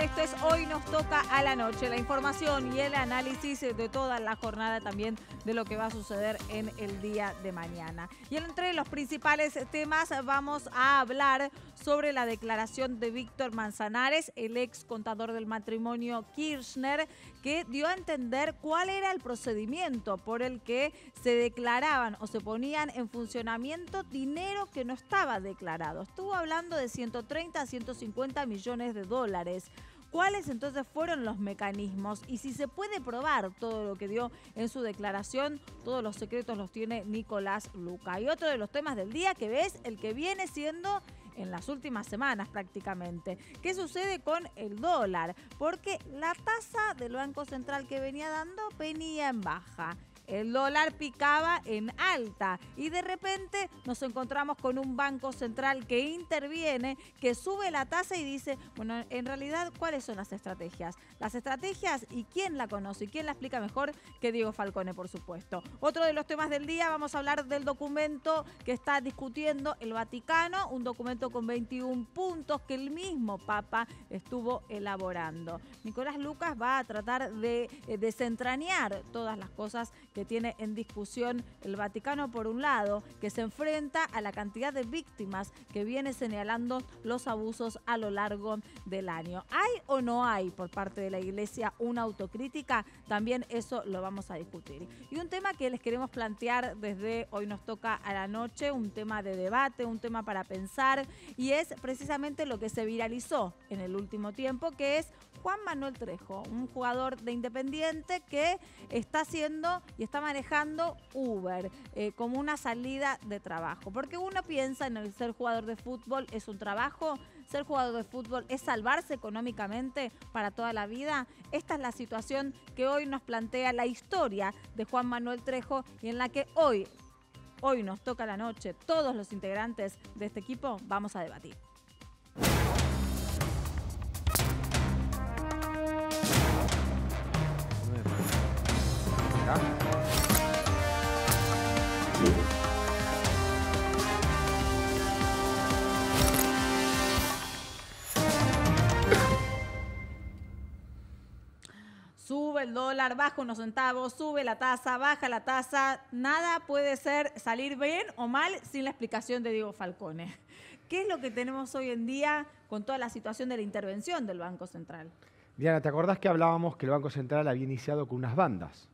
esto es Hoy nos toca a la noche, la información y el análisis de toda la jornada también de lo que va a suceder en el día de mañana. Y entre los principales temas vamos a hablar sobre la declaración de Víctor Manzanares, el ex contador del matrimonio Kirchner, que dio a entender cuál era el procedimiento por el que se declaraban o se ponían en funcionamiento dinero que no estaba declarado. Estuvo hablando de 130 a 150 millones de dólares cuáles entonces fueron los mecanismos y si se puede probar todo lo que dio en su declaración, todos los secretos los tiene Nicolás Luca. Y otro de los temas del día que ves, el que viene siendo en las últimas semanas prácticamente. ¿Qué sucede con el dólar? Porque la tasa del Banco Central que venía dando venía en baja el dólar picaba en alta y de repente nos encontramos con un banco central que interviene, que sube la tasa y dice, bueno, en realidad, ¿cuáles son las estrategias? Las estrategias y quién la conoce y quién la explica mejor que Diego Falcone, por supuesto. Otro de los temas del día, vamos a hablar del documento que está discutiendo el Vaticano, un documento con 21 puntos que el mismo Papa estuvo elaborando. Nicolás Lucas va a tratar de eh, desentrañar todas las cosas que tiene en discusión el Vaticano por un lado, que se enfrenta a la cantidad de víctimas que viene señalando los abusos a lo largo del año. ¿Hay o no hay por parte de la Iglesia una autocrítica? También eso lo vamos a discutir. Y un tema que les queremos plantear desde hoy nos toca a la noche, un tema de debate, un tema para pensar, y es precisamente lo que se viralizó en el último tiempo, que es Juan Manuel Trejo, un jugador de Independiente que está haciendo está manejando Uber eh, como una salida de trabajo. Porque uno piensa en el ser jugador de fútbol es un trabajo, ser jugador de fútbol es salvarse económicamente para toda la vida. Esta es la situación que hoy nos plantea la historia de Juan Manuel Trejo y en la que hoy, hoy nos toca la noche, todos los integrantes de este equipo vamos a debatir. sube el dólar, baja unos centavos, sube la tasa, baja la tasa. Nada puede ser salir bien o mal sin la explicación de Diego Falcone. ¿Qué es lo que tenemos hoy en día con toda la situación de la intervención del Banco Central? Diana, ¿te acordás que hablábamos que el Banco Central había iniciado con unas bandas?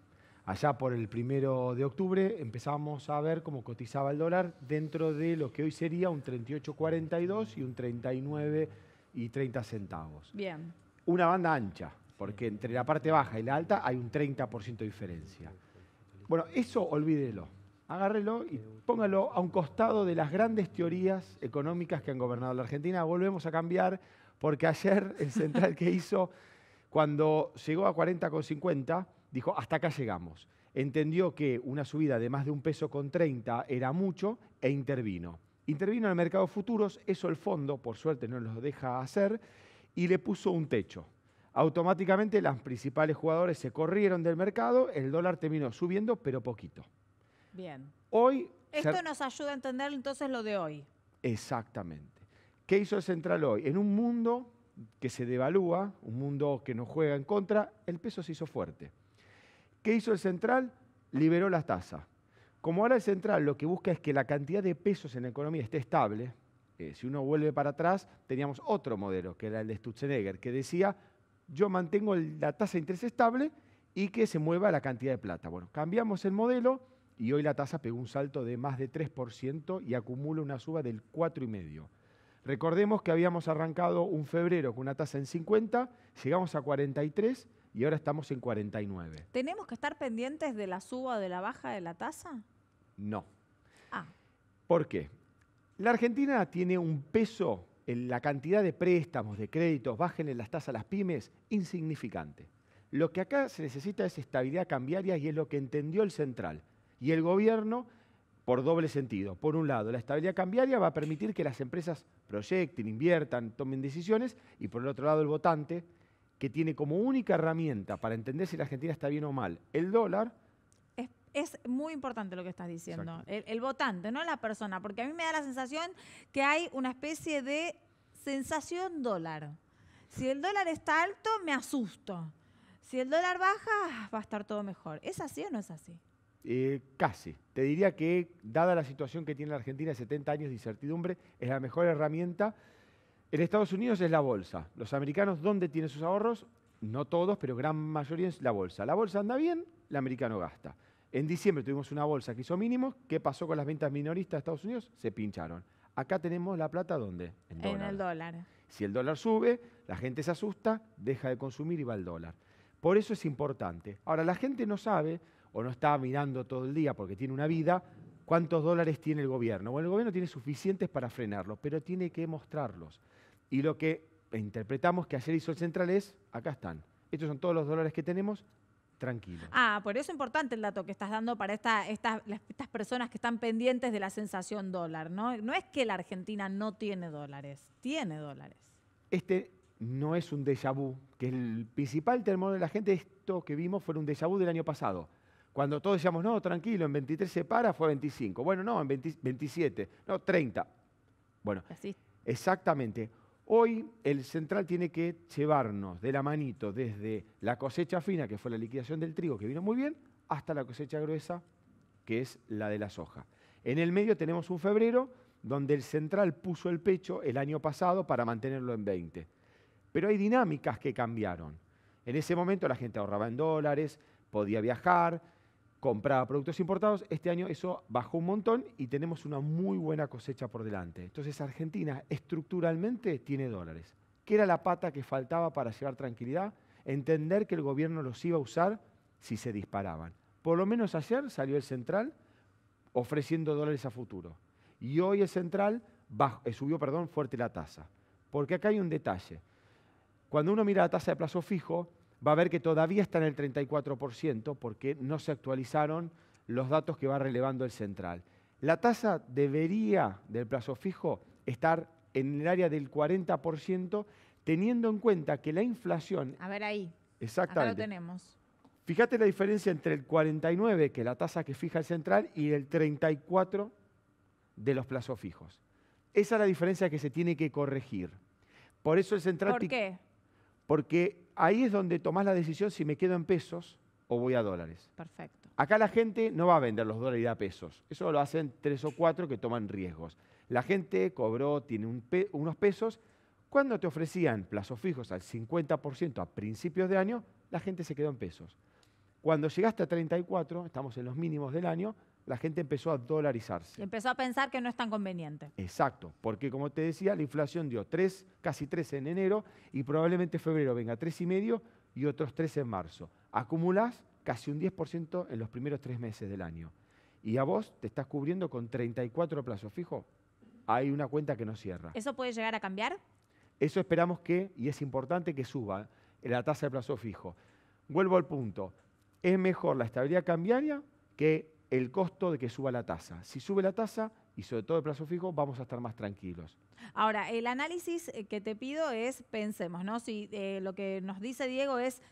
Allá por el primero de octubre empezamos a ver cómo cotizaba el dólar dentro de lo que hoy sería un 38,42 y un 39 y 30 centavos. Bien. Una banda ancha porque entre la parte baja y la alta hay un 30% de diferencia. Bueno, eso olvídelo. Agárrelo y póngalo a un costado de las grandes teorías económicas que han gobernado la Argentina. Volvemos a cambiar porque ayer el central que hizo, cuando llegó a 40,50, dijo, hasta acá llegamos. Entendió que una subida de más de un peso con 30 era mucho e intervino. Intervino en el mercado de futuros, eso el fondo, por suerte, no lo deja hacer, y le puso un techo automáticamente las principales jugadores se corrieron del mercado, el dólar terminó subiendo, pero poquito. Bien. Hoy... Esto nos ayuda a entender entonces lo de hoy. Exactamente. ¿Qué hizo el Central hoy? En un mundo que se devalúa, un mundo que nos juega en contra, el peso se hizo fuerte. ¿Qué hizo el Central? Liberó las tasas. Como ahora el Central lo que busca es que la cantidad de pesos en la economía esté estable, eh, si uno vuelve para atrás, teníamos otro modelo, que era el de Stutzenegger, que decía yo mantengo la tasa de interés estable y que se mueva la cantidad de plata. Bueno, cambiamos el modelo y hoy la tasa pegó un salto de más de 3% y acumula una suba del 4,5%. Recordemos que habíamos arrancado un febrero con una tasa en 50, llegamos a 43 y ahora estamos en 49. ¿Tenemos que estar pendientes de la suba o de la baja de la tasa? No. Ah. ¿Por qué? La Argentina tiene un peso la cantidad de préstamos, de créditos, bajen en las tasas a las pymes, insignificante. Lo que acá se necesita es estabilidad cambiaria y es lo que entendió el central. Y el gobierno, por doble sentido. Por un lado, la estabilidad cambiaria va a permitir que las empresas proyecten, inviertan, tomen decisiones. Y por el otro lado, el votante, que tiene como única herramienta para entender si la Argentina está bien o mal el dólar, es muy importante lo que estás diciendo. El, votante, no la persona, porque a mí me da la sensación que hay una especie de sensación dólar. Si el dólar está alto, me asusto. Si el dólar baja, ah, va a estar todo mejor. ¿Es así o no es así? Eh, casi. Te diría que, dada la situación que tiene la Argentina, 70 años de incertidumbre, es la mejor herramienta. En Estados Unidos es la bolsa. Los americanos, ¿dónde tienen sus ahorros? No todos, pero gran mayoría es la bolsa. La bolsa anda bien, el americano gasta. En diciembre tuvimos una bolsa que hizo mínimos. ¿Qué pasó con las ventas minoristas de Estados Unidos? Se pincharon. Acá tenemos la plata ¿dónde? En, el dólar. Si el dólar sube, la gente se asusta, deja de consumir y va al dólar. Por eso es importante. Ahora, la gente no sabe o no está mirando todo el día porque tiene una vida cuántos dólares tiene el gobierno. Bueno, el gobierno tiene suficientes para frenarlos, pero tiene que mostrarlos. Y lo que interpretamos que ayer hizo el central es, acá están. Estos son todos los dólares que tenemos, tranquilo. Ah, por eso es importante el dato que estás dando para estas personas que están pendientes de la sensación dólar, ¿no? No es que la Argentina no tiene dólares, tiene dólares. Este no es un déjà vu, que el principal temor de la gente, esto que vimos fue un déjà vu del año pasado. Cuando todos decíamos, no, tranquilo, en 23 se para, fue 25. Bueno, no, en 27, no, 30. Bueno, exactamente. Hoy el central tiene que llevarnos de la manito desde la cosecha fina, que fue la liquidación del trigo, que vino muy bien, hasta la cosecha gruesa, que es la de la soja. En el medio tenemos un febrero donde el central puso el pecho el año pasado para mantenerlo en 20. Pero hay dinámicas que cambiaron. En ese momento la gente ahorraba en dólares, podía viajar, compraba productos importados, este año eso bajó un montón y tenemos una muy buena cosecha por delante. Entonces Argentina estructuralmente tiene dólares, que era la pata que faltaba para llevar tranquilidad, entender que el gobierno los iba a usar si se disparaban. Por lo menos ayer salió el central ofreciendo dólares a futuro. Y hoy el central eh, subió perdón, fuerte la tasa. Porque acá hay un detalle. Cuando uno mira la tasa de plazo fijo, va a ver que todavía está en el 34% porque no se actualizaron los datos que va relevando el central. La tasa debería del plazo fijo estar en el área del 40%, teniendo en cuenta que la inflación... A ver ahí. Exactamente. lo tenemos. Fíjate la diferencia entre el 49, que es la tasa que fija el central, y el 34 de los plazos fijos. Esa es la diferencia que se tiene que corregir. Por eso el central... ¿Por qué? Porque ahí es donde tomás la decisión si me quedo en pesos o voy a dólares. Perfecto. Acá la gente no va a vender los dólares y a pesos. Eso lo hacen tres o cuatro que toman riesgos. La gente cobró, tiene unos pesos. Cuando te ofrecían plazos fijos al 50% a principios de año, la gente se quedó en pesos. Cuando llegaste a 34, estamos en los mínimos del año, la gente empezó a dolarizarse. Empezó a pensar que no es tan conveniente. Exacto, porque como te decía, la inflación dio tres, casi 3 en enero y probablemente febrero venga tres y medio y otros 3 en marzo. Acumulás casi un 10% en los primeros tres meses del año. Y a vos te estás cubriendo con 34 plazos fijos. Hay una cuenta que no cierra. ¿Eso puede llegar a cambiar? Eso esperamos que, y es importante que suba eh, la tasa de plazo fijo. Vuelvo al punto. Es mejor la estabilidad cambiaria que el costo de que suba la tasa. Si sube la tasa y sobre todo el plazo fijo, vamos a estar más tranquilos. Ahora, el análisis eh, que te pido es, pensemos, ¿no? Si eh, lo que nos dice Diego es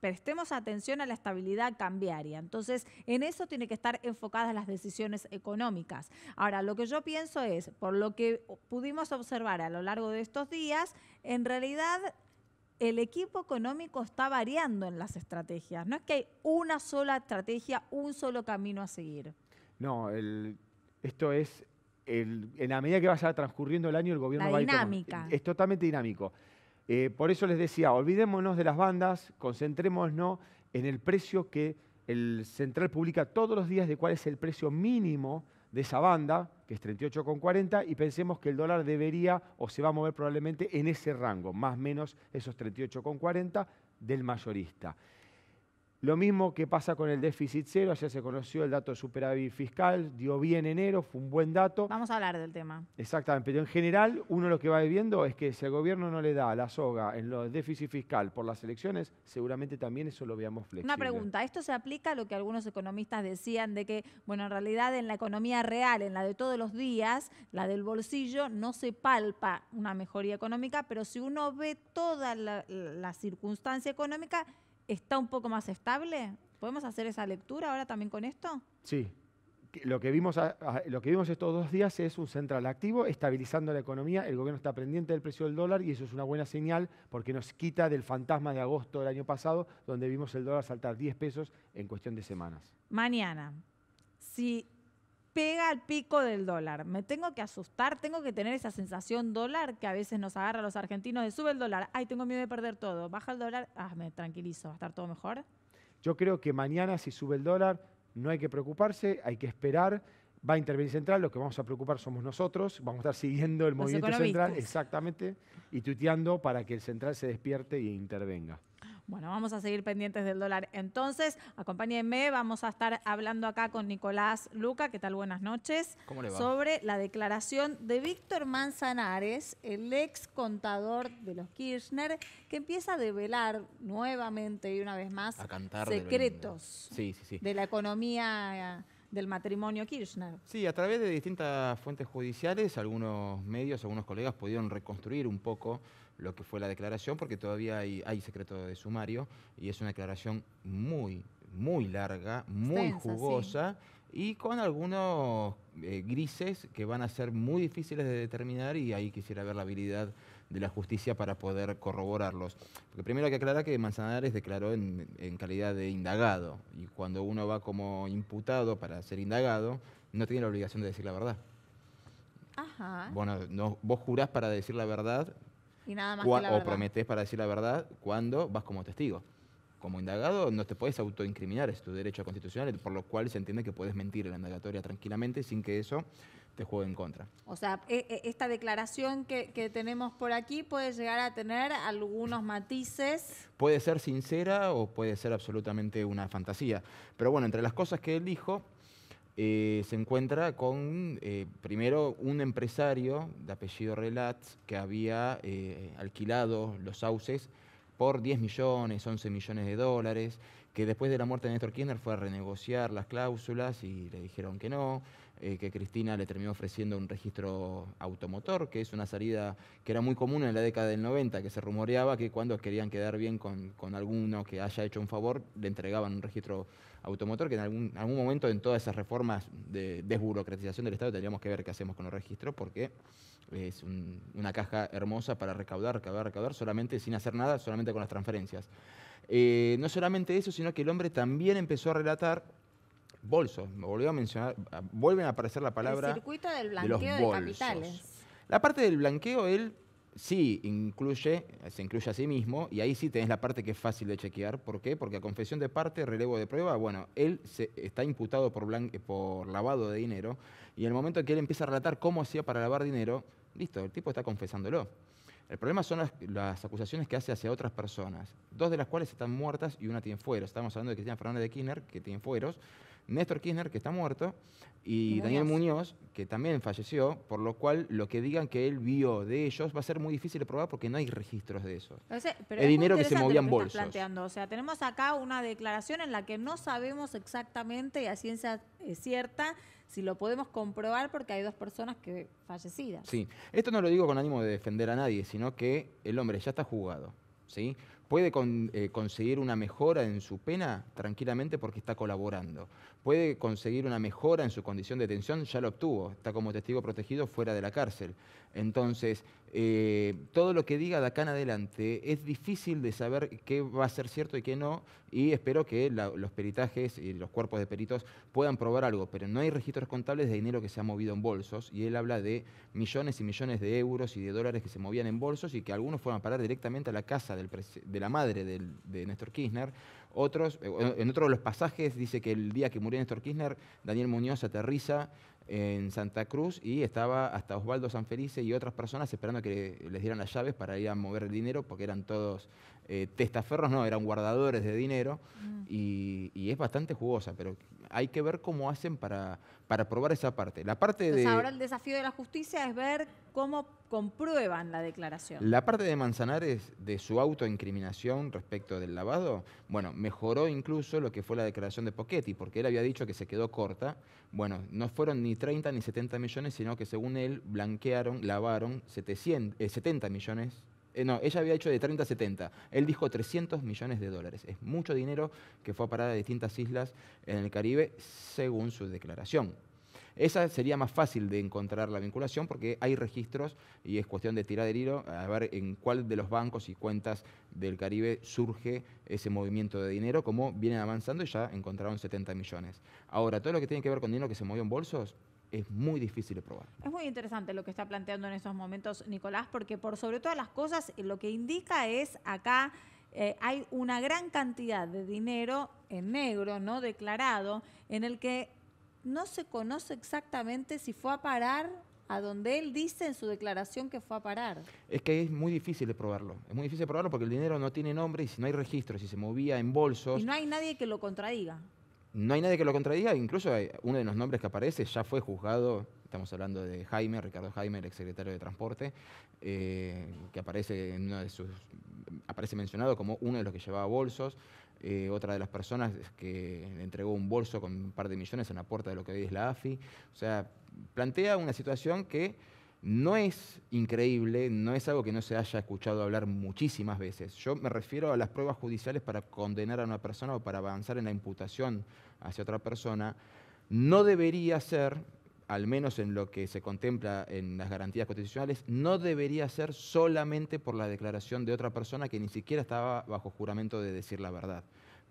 prestemos atención a la estabilidad cambiaria. Entonces, en eso tiene que estar enfocadas las decisiones económicas. Ahora, lo que yo pienso es, por lo que pudimos observar a lo largo de estos días, en realidad el equipo económico está variando en las estrategias. No es que hay una sola estrategia, un solo camino a seguir. No, esto es, en la medida que vaya transcurriendo el año, el gobierno va A ir, es totalmente dinámico. Eh, por eso les decía, olvidémonos de las bandas, concentrémonos en el precio que el central publica todos los días de cuál es el precio mínimo de esa banda, que es 38,40, y pensemos que el dólar debería o se va a mover probablemente en ese rango, más o menos esos 38,40 del mayorista. Lo mismo que pasa con el déficit cero, ya se conoció el dato de superávit fiscal, dio bien enero, fue un buen dato. Vamos a hablar del tema. Exactamente, pero en general uno lo que va viendo es que si el gobierno no le da la soga en los déficit fiscal por las elecciones, seguramente también eso lo veamos flexible. Una pregunta, ¿esto se aplica a lo que algunos economistas decían de que, bueno, en realidad en la economía real, en la de todos los días, la del bolsillo, no se palpa una mejoría económica, pero si uno ve toda la circunstancia económica, está un poco más estable? ¿Podemos hacer esa lectura ahora también con esto? Sí. Lo que, vimos lo que vimos estos dos días es un central activo estabilizando la economía. El gobierno está pendiente del precio del dólar y eso es una buena señal porque nos quita del fantasma de agosto del año pasado, donde vimos el dólar saltar 10 pesos en cuestión de semanas. Mañana, si pega al pico del dólar. Me tengo que asustar, tengo que tener esa sensación dólar que a veces nos agarra a los argentinos de sube el dólar, ay, tengo miedo de perder todo, baja el dólar, ah, me tranquilizo, va a estar todo mejor. Yo creo que mañana si sube el dólar no hay que preocuparse, hay que esperar. Va a intervenir central, lo que vamos a preocupar somos nosotros, vamos a estar siguiendo el movimiento central, exactamente, y tuiteando para que el central se despierte e intervenga. Bueno, vamos a seguir pendientes del dólar. Entonces, acompáñenme, vamos a estar hablando acá con Nicolás Luca, ¿qué tal? Buenas noches. ¿Cómo le va? Sobre la declaración de Víctor Manzanares, el ex contador de los Kirchner, que empieza a develar nuevamente y una vez más secretos de la economía del matrimonio Kirchner. Sí, a través de distintas fuentes judiciales, algunos medios, algunos colegas pudieron reconstruir un poco lo que fue la declaración, porque todavía hay, secreto de sumario y es una declaración muy, muy larga, muy jugosa y con algunos eh, grises que van a ser muy difíciles de determinar y ahí quisiera ver la habilidad de la justicia para poder corroborarlos. Porque primero hay que aclarar que Manzanares declaró en, calidad de indagado y cuando uno va como imputado para ser indagado, no tiene la obligación de decir la verdad. Ajá. Bueno, vos jurás para decir la verdad, o, prometes para decir la verdad cuando vas como testigo. Como indagado no te puedes autoincriminar, es tu derecho constitucional, por lo cual se entiende que puedes mentir en la indagatoria tranquilamente sin que eso te juegue en contra. O sea, e, e, esta declaración que, que, tenemos por aquí puede llegar a tener algunos matices. Puede ser sincera o puede ser absolutamente una fantasía. Pero bueno, entre las cosas que él dijo, eh, se encuentra con, eh, primero, un empresario de apellido Relats que había eh, alquilado los sauces por 10 millones, 11 millones de dólares, que después de la muerte de Néstor Kirchner fue a renegociar las cláusulas y le dijeron que no, que Cristina le terminó ofreciendo un registro automotor, que es una salida que era muy común en la década del 90, que se rumoreaba que cuando querían quedar bien con, con alguno que haya hecho un favor, le entregaban un registro automotor, que en algún, momento en todas esas reformas de desburocratización del Estado tendríamos que ver qué hacemos con los registros, porque es una caja hermosa para recaudar, recaudar, recaudar, solamente sin hacer nada, solamente con las transferencias. Eh, no solamente eso, sino que el hombre también empezó a relatar bolsos. Me volvió a mencionar, vuelven a aparecer la palabra. circuito del blanqueo de capitales. La parte del blanqueo, él sí incluye, se incluye a sí mismo, y ahí sí tenés la parte que es fácil de chequear. ¿Por qué? Porque a confesión de parte, relevo de prueba, bueno, él se, está imputado por, lavado de dinero, y en el momento en que él empieza a relatar cómo hacía para lavar dinero, listo, el tipo está confesándolo. El problema son las, acusaciones que hace hacia otras personas, dos de las cuales están muertas y una tiene fueros. Estamos hablando de Cristian Fernández de Kirchner, que tiene fueros, Néstor Kirchner, que está muerto, y Daniel Muñoz, que también falleció, por lo cual lo que digan que él vio de ellos va a ser muy difícil de probar porque no hay registros de eso. el dinero que se movía en bolsos. Planteando. O sea, tenemos acá una declaración en la que no sabemos exactamente y a ciencia eh, cierta si lo podemos comprobar porque hay dos personas que fallecidas. Sí, esto no lo digo con ánimo de defender a nadie, sino que el hombre ya está jugado, ¿sí? Puede eh, conseguir una mejora en su pena tranquilamente porque está colaborando puede conseguir una mejora en su condición de detención, ya lo obtuvo, está como testigo protegido fuera de la cárcel. Entonces, eh, todo lo que diga de acá en adelante es difícil de saber qué va a ser cierto y qué no, y espero que los peritajes y los cuerpos de peritos puedan probar algo, pero no hay registros contables de dinero que se ha movido en bolsos, y él habla de millones y millones de euros y de dólares que se movían en bolsos y que algunos fueron a parar directamente a la casa de la madre de Néstor Kirchner, otros, eh, en otro de los pasajes dice que el día que murió Néstor Kirchner, Daniel Muñoz aterriza en Santa Cruz y estaba hasta Osvaldo Sanfelice y otras personas esperando que les dieran las llaves para ir a mover el dinero porque eran todos eh, testaferros no, eran guardadores de dinero y, es bastante jugosa, pero hay que ver cómo hacen para, para probar esa parte. La parte de, ahora el desafío de la justicia es ver cómo comprueban la declaración. La parte de Manzanares de su autoincriminación respecto del lavado, bueno, mejoró incluso lo que fue la declaración de Pochetti, porque él había dicho que se quedó corta. Bueno, no fueron ni 30 ni 70 millones, sino que según él blanquearon, lavaron 70 eh, millones eh, no, ella había hecho de 30 a 70. Él dijo 300 millones de dólares. Es mucho dinero que fue a parar a distintas islas en el Caribe, según su declaración. Esa sería más fácil de encontrar la vinculación porque hay registros y es cuestión de tirar del hilo a ver en cuál de los bancos y cuentas del Caribe surge ese movimiento de dinero, cómo vienen avanzando y ya encontraron 70 millones. Ahora, todo lo que tiene que ver con dinero que se movió en bolsos, es muy difícil de probar. Es muy interesante lo que está planteando en estos momentos Nicolás, porque por sobre todas las cosas lo que indica es acá eh, hay una gran cantidad de dinero en negro, no declarado, en el que no se conoce exactamente si fue a parar a donde él dice en su declaración que fue a parar. Es que es muy difícil de probarlo. Es muy difícil de probarlo porque el dinero no tiene nombre y si no hay registro, si se movía en bolsos. Y no hay nadie que lo contradiga no hay nadie que lo contradiga, incluso uno de los nombres que aparece ya fue juzgado, estamos hablando de Jaime, Ricardo Jaime, el exsecretario de Transporte, eh, que aparece, en de sus, aparece mencionado como uno de los que llevaba bolsos, eh, otra de las personas que entregó un bolso con un par de millones en la puerta de lo que hoy es la AFI, o sea, plantea una situación que no es increíble, no es algo que no se haya escuchado hablar muchísimas veces. Yo me refiero a las pruebas judiciales para condenar a una persona o para avanzar en la imputación hacia otra persona. No debería ser, al menos en lo que se contempla en las garantías constitucionales, no debería ser solamente por la declaración de otra persona que ni siquiera estaba bajo juramento de decir la verdad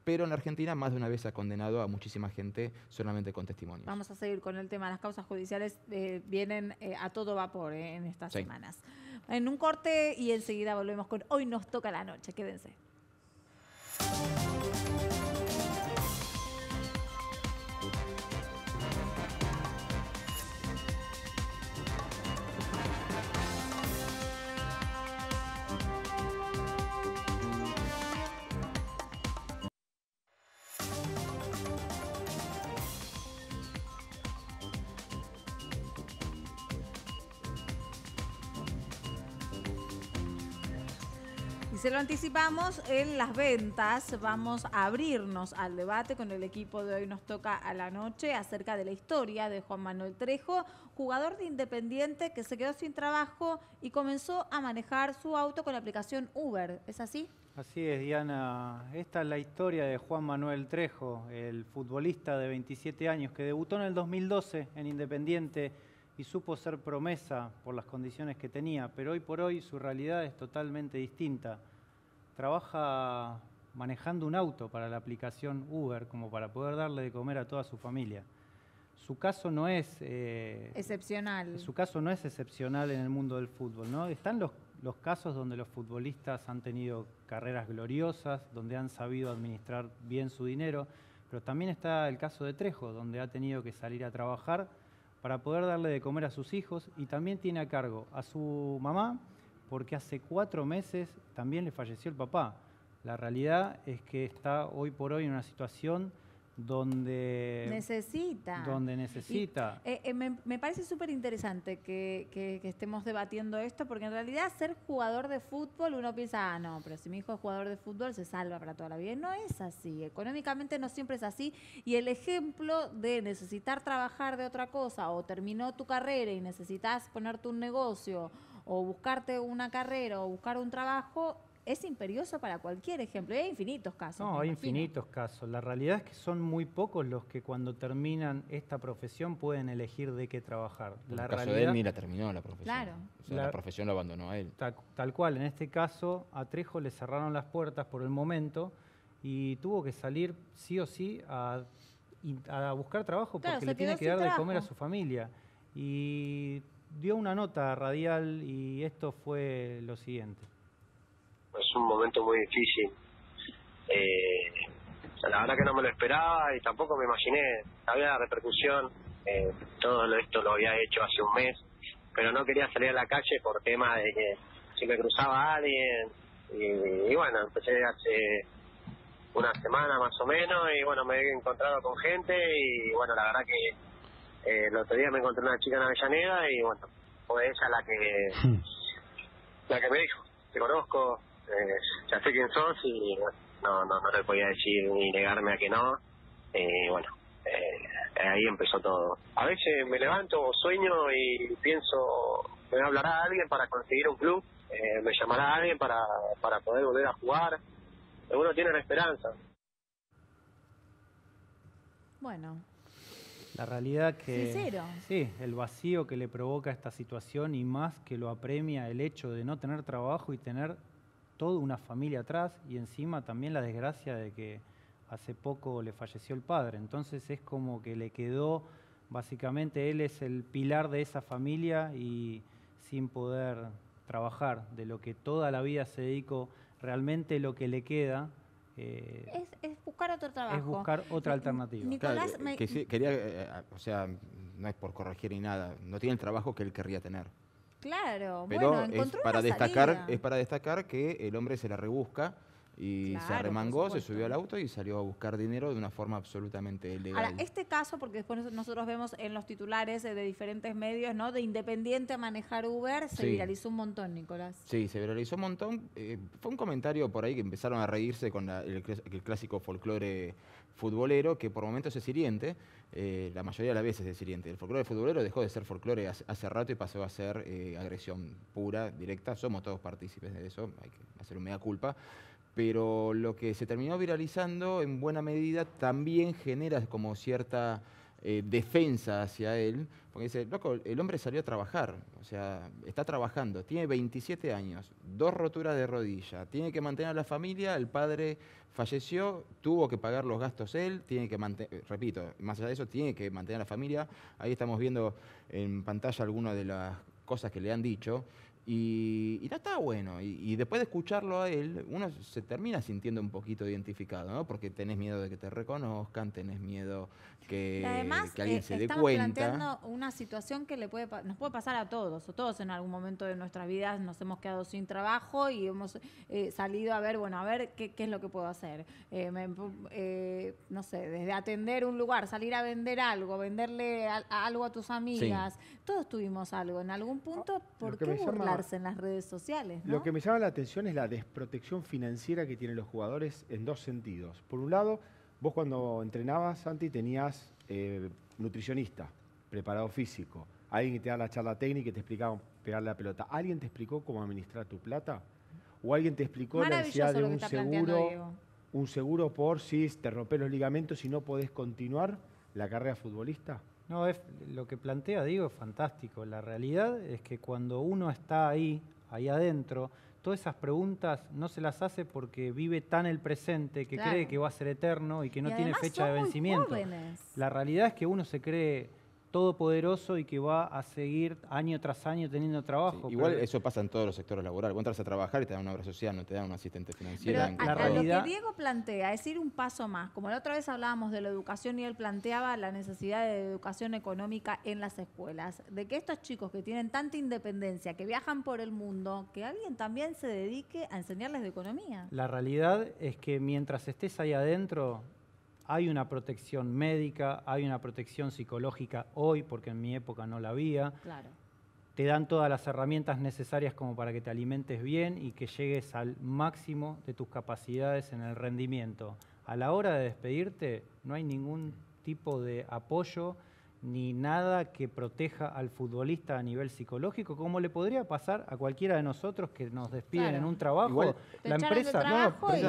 pero en Argentina más de una vez ha condenado a muchísima gente solamente con testimonios. Vamos a seguir con el tema. Las causas judiciales eh, vienen eh, a todo vapor eh, en estas semanas. En un corte y enseguida volvemos con Hoy nos toca la noche. Quédense. participamos en las ventas. Vamos a abrirnos al debate con el equipo de hoy. Nos toca a la noche acerca de la historia de Juan Manuel Trejo, jugador de Independiente que se quedó sin trabajo y comenzó a manejar su auto con la aplicación Uber. ¿Es así? Así es, Diana. Esta es la historia de Juan Manuel Trejo, el futbolista de 27 años que debutó en el 2012 en Independiente y supo ser promesa por las condiciones que tenía, pero hoy por hoy su realidad es totalmente distinta trabaja manejando un auto para la aplicación Uber como para poder darle de comer a toda su familia. Su caso no es... Eh, excepcional. Su caso no es excepcional en el mundo del fútbol, ¿no? Están los, los casos donde los futbolistas han tenido carreras gloriosas, donde han sabido administrar bien su dinero, pero también está el caso de Trejo, donde ha tenido que salir a trabajar para poder darle de comer a sus hijos y también tiene a cargo a su mamá, porque hace cuatro meses también le falleció el papá. La realidad es que está hoy por hoy en una situación donde necesita. Donde necesita. Eh, eh, me, parece súper interesante que, estemos debatiendo esto, porque en realidad ser jugador de fútbol, uno piensa, ah, no, pero si mi hijo es jugador de fútbol, se salva para toda la vida. no es así, económicamente no siempre es así. Y el ejemplo de necesitar trabajar de otra cosa, o terminó tu carrera y necesitas ponerte un negocio, o buscarte una carrera o buscar un trabajo es imperioso para cualquier ejemplo. Y hay infinitos casos. No, hay infinitos casos. La realidad es que son muy pocos los que cuando terminan esta profesión pueden elegir de qué trabajar. la el caso de él, terminó la profesión. Claro. la, profesión lo abandonó a él. Tal, cual, en este caso, a Trejo le cerraron las puertas por el momento y tuvo que salir sí o sí a, a buscar trabajo porque le tiene que dar de comer a su familia. Y dio una nota radial y esto fue lo siguiente. Es un momento muy difícil. Eh, la verdad que no me lo esperaba y tampoco me imaginé. Había la repercusión, eh, todo esto lo había hecho hace un mes, pero no quería salir a la calle por tema de que si me cruzaba alguien. y bueno, empecé hace una semana más o menos y bueno, me he encontrado con gente y bueno, la verdad que eh, el otro día me encontré una chica en Avellaneda y bueno, fue ella la que hmm. la que me dijo, te conozco, eh, ya sé quién sos y no, no, no le podía decir ni negarme a que no. Eh, bueno, eh, ahí empezó todo. A veces me levanto o sueño y pienso, me hablará alguien para conseguir un club, me llamará alguien para, para poder volver a jugar. Uno tiene la esperanza. Bueno, la realidad que... Sí, el vacío que le provoca esta situación y más que lo apremia el hecho de no tener trabajo y tener toda una familia atrás y encima también la desgracia de que hace poco le falleció el padre. Entonces es como que le quedó, básicamente él es el pilar de esa familia y sin poder trabajar de lo que toda la vida se dedicó, realmente lo que le queda eh, es, buscar otro trabajo. Es buscar otra alternativa. quería, eh, o sea, no es por corregir ni nada, no tiene el trabajo que él querría tener. Claro, Pero bueno, es para destacar, es para destacar que el hombre se la rebusca y se arremangó, se subió al auto y salió a buscar dinero de una forma absolutamente legal. Ahora, este caso, porque después nosotros vemos en los titulares de diferentes medios, ¿no? De independiente a manejar Uber, se viralizó un montón, Nicolás. Sí, se viralizó un montón. Eh, fue un comentario por ahí que empezaron a reírse con el, clásico folclore futbolero, que por momentos es hiriente, eh, la mayoría de las veces es hiriente. El folclore futbolero dejó de ser folclore hace, rato y pasó a ser eh, agresión pura, directa. Somos todos partícipes de eso, hay que hacer un mea culpa pero lo que se terminó viralizando en buena medida también genera como cierta eh, defensa hacia él, porque dice, loco, el hombre salió a trabajar, o sea, está trabajando, tiene 27 años, dos roturas de rodilla, tiene que mantener a la familia, el padre falleció, tuvo que pagar los gastos él, tiene que mantener, eh, repito, más allá de eso, tiene que mantener a la familia, ahí estamos viendo en pantalla algunas de las cosas que le han dicho, y, y está bueno. Y, después de escucharlo a él, uno se termina sintiendo un poquito identificado, ¿no? Porque tenés miedo de que te reconozcan, tenés miedo que, alguien eh, se dé cuenta. planteando una situación que le puede, nos puede pasar a todos. O todos en algún momento de nuestras vidas nos hemos quedado sin trabajo y hemos eh, salido a ver, bueno, a ver qué, es lo que puedo hacer. Eh, no sé, desde atender un lugar, salir a vender algo, venderle algo a tus amigas, todos tuvimos algo en algún punto, ah, ¿por qué burlarse en las redes sociales? Lo que me llama la atención es la desprotección financiera que tienen los jugadores en dos sentidos. Por un lado, vos cuando entrenabas, Santi, tenías eh, nutricionista, preparado físico, alguien que te da la charla técnica y te explicaba pegar la pelota. ¿Alguien te explicó cómo administrar tu plata? ¿O alguien te explicó la necesidad de un seguro, un seguro por si te rompes los ligamentos y no podés continuar la carrera futbolista? No, es, lo que plantea, digo, es fantástico. La realidad es que cuando uno está ahí, ahí adentro, todas esas preguntas no se las hace porque vive tan el presente que cree que va a ser eterno y que no tiene fecha de vencimiento. La realidad es que uno se cree todopoderoso y que va a seguir año tras año teniendo trabajo. igual eso pasa en todos los sectores laborales. Vos entras a trabajar y te dan una obra social, no te dan un asistente financiero. Pero lo que Diego plantea es ir un paso más. Como la otra vez hablábamos de la educación y él planteaba la necesidad de educación económica en las escuelas, de que estos chicos que tienen tanta independencia, que viajan por el mundo, que alguien también se dedique a enseñarles de economía. La realidad es que mientras estés ahí adentro, hay una protección médica, hay una protección psicológica hoy, porque en mi época no la había. Claro. Te dan todas las herramientas necesarias como para que te alimentes bien y que llegues al máximo de tus capacidades en el rendimiento. A la hora de despedirte, no hay ningún tipo de apoyo ni nada que proteja al futbolista a nivel psicológico, como le podría pasar a cualquiera de nosotros que nos despiden en un trabajo. la,